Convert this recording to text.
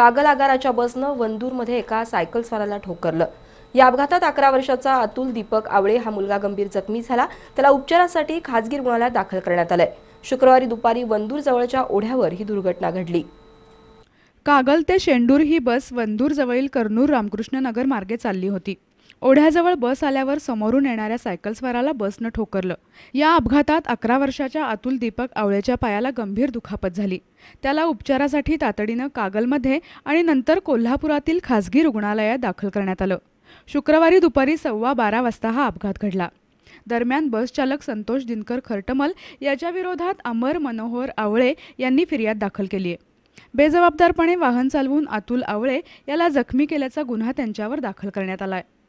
कागल आगाराच्या बसनं वंदूरमध्ये एका सायकल ठोकरलं या अपघातात अकरा वर्षाचा अतुल दीपक आवळे हा मुलगा गंभीर जखमी झाला त्याला उपचारासाठी खाजगी रुग्णालयात दाखल करण्यात आलंय शुक्रवारी दुपारी वंदूर जवळच्या ओढ्यावर ही दुर्घटना घडली कागल ते शेंडूर ही बस वंदूर जवळील कर्नूर रामकृष्ण नगर मार्गे चालली होती ओढ्याजवळ बस आल्यावर समोरून येणाऱ्या सायकलस्वाराला बसनं ठोकरलं या अपघातात अकरा वर्षाच्या अतुल दीपक आवळेच्या पायाला गंभीर दुखापत झाली त्याला उपचारासाठी तातडीनं कागलमध्ये आणि नंतर कोल्हापुरातील खासगी रुग्णालयात दाखल करण्यात आलं शुक्रवारी दुपारी सव्वा बारा वाजता हा अपघात घडला दरम्यान बसचालक संतोष दिनकर खरटमल याच्याविरोधात अमर मनोहर आवळे यांनी फिर्याद दाखल केली आहे बेजबाबदारपणे वाहन चालवून अतुल आवळे याला जखमी केल्याचा गुन्हा त्यांच्यावर दाखल करण्यात आला आहे